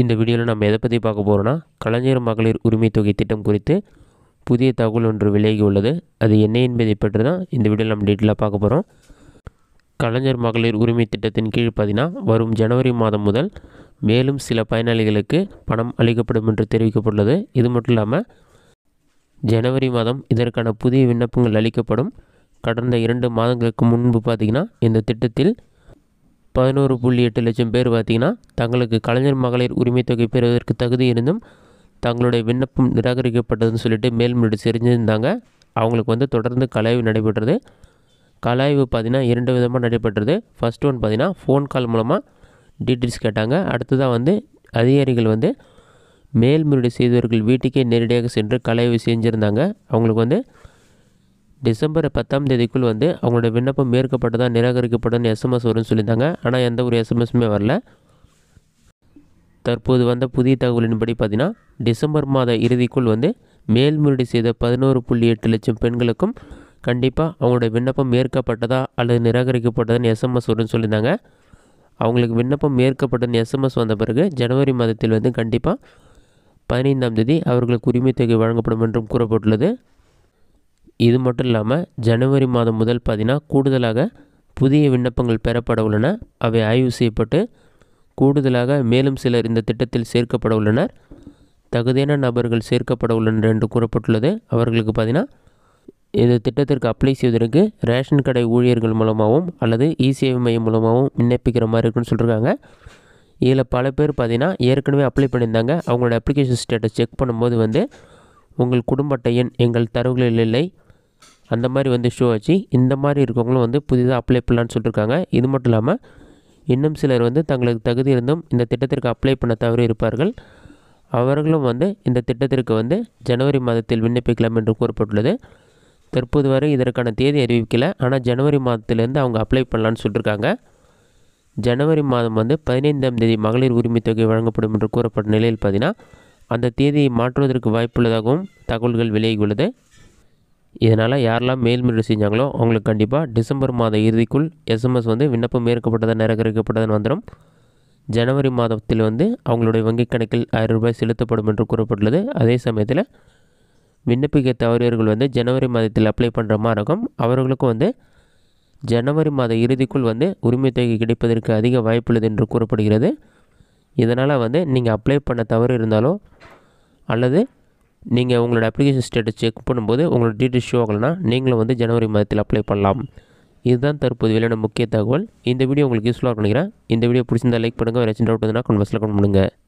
இந்த வீடியோவில் நம்ம எதை பற்றி பார்க்க போகிறோன்னா கலைஞர் மகளிர் உரிமை தொகை திட்டம் குறித்து புதிய தகவல் ஒன்று விலகி உள்ளது அது என்ன என்பதை பற்றி தான் இந்த வீடியோவில் நம்ம டீட்டெயிலாக பார்க்க போகிறோம் கலைஞர் மகளிர் உரிமை திட்டத்தின் கீழ் பார்த்திங்கன்னா வரும் ஜனவரி மாதம் முதல் மேலும் சில பயனாளிகளுக்கு பணம் அளிக்கப்படும் என்று தெரிவிக்கப்பட்டுள்ளது இது மட்டும் இல்லாமல் ஜனவரி மாதம் இதற்கான புதிய விண்ணப்பங்கள் அளிக்கப்படும் கடந்த இரண்டு மாதங்களுக்கு முன்பு பார்த்திங்கன்னா இந்த திட்டத்தில் பதினோரு புள்ளி எட்டு லட்சம் பேர் பார்த்திங்கன்னா தங்களுக்கு கலைஞர் மகளிர் உரிமை தொகை பெறுவதற்கு தகுதி இருந்தும் தங்களுடைய விண்ணப்பம் நிராகரிக்கப்பட்டதுன்னு சொல்லிட்டு மேல்முறையீடு செஞ்சுருந்தாங்க அவங்களுக்கு வந்து தொடர்ந்து கலாய்வு நடைபெற்றது கலாய்வு பார்த்திங்கன்னா இரண்டு விதமாக நடைபெற்றது ஃபஸ்ட் ஒன் பார்த்திங்கன்னா ஃபோன் கால் மூலமாக டீட்டெயில்ஸ் கேட்டாங்க அடுத்ததாக வந்து அதிகாரிகள் வந்து மேல்முறையீடு செய்தவர்கள் வீட்டுக்கே நேரடியாக சென்று கலாய்வு செஞ்சுருந்தாங்க அவங்களுக்கு வந்து டிசம்பர் பத்தாம் தேதிக்குள் வந்து அவங்களோட விண்ணப்பம் மேற்கப்பட்டதாக நிராகரிக்கப்படும் எஸ்எம்எஸ் வரும்னு சொல்லியிருந்தாங்க ஆனால் எந்த ஒரு எஸ்எம்எஸ்மே வரல தற்போது வந்த புதிய தகவலின்படி பார்த்தீங்கன்னா டிசம்பர் மாத இறுதிக்குள் வந்து மேல்முறையீடு செய்த பதினோரு புள்ளி எட்டு லட்சம் பெண்களுக்கும் கண்டிப்பாக அவங்களோட விண்ணப்பம் மேற்கப்பட்டதா அல்லது நிராகரிக்கப்பட்டதான்னு எஸ்எம்எஸ் வரும்னு சொல்லியிருந்தாங்க அவங்களுக்கு விண்ணப்பம் மேற்கப்பட்டதுன்னு எஸ்எம்எஸ் வந்த பிறகு ஜனவரி மாதத்தில் வந்து கண்டிப்பாக பதினைந்தாம் தேதி அவர்களுக்கு உரிமை தொகை வழங்கப்படும் என்றும் கூறப்பட்டுள்ளது இது மட்டும் இல்லாமல் ஜனவரி மாதம் முதல் பார்த்தீங்கன்னா கூடுதலாக புதிய விண்ணப்பங்கள் பெறப்பட உள்ளன அவை ஆய்வு செய்யப்பட்டு கூடுதலாக மேலும் சிலர் இந்த திட்டத்தில் சேர்க்கப்பட உள்ளனர் தகுதியான நபர்கள் சேர்க்கப்பட உள்ளனர் என்று கூறப்பட்டுள்ளது அவர்களுக்கு பார்த்தீங்கன்னா இந்த திட்டத்திற்கு அப்ளை செய்வதற்கு ரேஷன் கடை ஊழியர்கள் மூலமாகவும் அல்லது இசேவை e மையம் மூலமாகவும் விண்ணப்பிக்கிற மாதிரி இருக்குன்னு சொல்கிறாங்க இதில் பல பேர் பார்த்திங்கன்னா ஏற்கனவே அப்ளை பண்ணியிருந்தாங்க அவங்களோட அப்ளிகேஷன் ஸ்டேட்டஸ் செக் பண்ணும்போது வந்து உங்கள் குடும்ப எண் எங்கள் தரவுகளில் இல்லை அந்த மாதிரி வந்து ஷோ ஆச்சு இந்த மாதிரி இருக்கவங்களும் வந்து புதிதாக அப்ளை பண்ணலான்னு சொல்லியிருக்காங்க இது மட்டும் இல்லாமல் இன்னும் சிலர் வந்து தங்களுக்கு தகுதி இருந்தும் இந்த திட்டத்திற்கு அப்ளை பண்ண தவறு இருப்பார்கள் அவர்களும் வந்து இந்த திட்டத்திற்கு வந்து ஜனவரி மாதத்தில் விண்ணப்பிக்கலாம் என்று கூறப்பட்டுள்ளது தற்போது வரை இதற்கான தேதி அறிவிக்கலை ஆனால் ஜனவரி மாதத்திலேருந்து அவங்க அப்ளை பண்ணலான்னு சொல்லியிருக்காங்க ஜனவரி மாதம் வந்து பதினைந்தாம் தேதி மகளிர் உரிமை தொகை வழங்கப்படும் என்று கூறப்பட்ட நிலையில் பார்த்தீங்கன்னா அந்த தேதியை மாற்றுவதற்கு வாய்ப்புள்ளதாகவும் தகவல்கள் வெளியாகியுள்ளது இதனால் யாரெல்லாம் மெயில் மீட் செஞ்சாங்களோ அவங்களுக்கு கண்டிப்பாக டிசம்பர் மாத இறுதிக்குள் எஸ்எம்எஸ் வந்து விண்ணப்பம் மேற்கப்பட்டதாக நிராகரிக்கப்பட்டதுன்னு வந்துடும் ஜனவரி மாதத்தில் வந்து அவங்களுடைய வங்கிக் கணக்கில் ஆயிரம் ரூபாய் செலுத்தப்படும் என்று கூறப்பட்டுள்ளது அதே சமயத்தில் விண்ணப்பிக்க தவறியவர்கள் வந்து ஜனவரி மாதத்தில் அப்ளை பண்ணுற மாதிரி இருக்கும் அவர்களுக்கும் வந்து ஜனவரி மாத இறுதிக்குள் வந்து உரிமை தொகை கிடைப்பதற்கு அதிக வாய்ப்புள்ளது என்று கூறப்படுகிறது இதனால் வந்து நீங்கள் அப்ளை பண்ண தவறு இருந்தாலோ அல்லது நீங்கள் உங்களோட அப்ளிகேஷன் ஸ்டேட்டஸ் செக் பண்ணும்போது உங்களோட டீட்டெயில் ஷோ ஆகலைன்னா நீங்களும் வந்து ஜனவரி மாதத்தில் அப்ளை பண்ணலாம் இதுதான் தற்போது வெளியான முக்கிய தகவல் இந்த வீடியோ உங்களுக்கு யூஸ்ஃபுல்லாக நினைக்கிறேன் இந்த வீடியோ பிடிச்சிருந்தால் லைக் பண்ணுங்கள் வேறு ஏதாச்சும் டவுட் இருந்தால் கமெண்ட் பாக்ஸில் கமெண்ட் பண்ணுங்கள்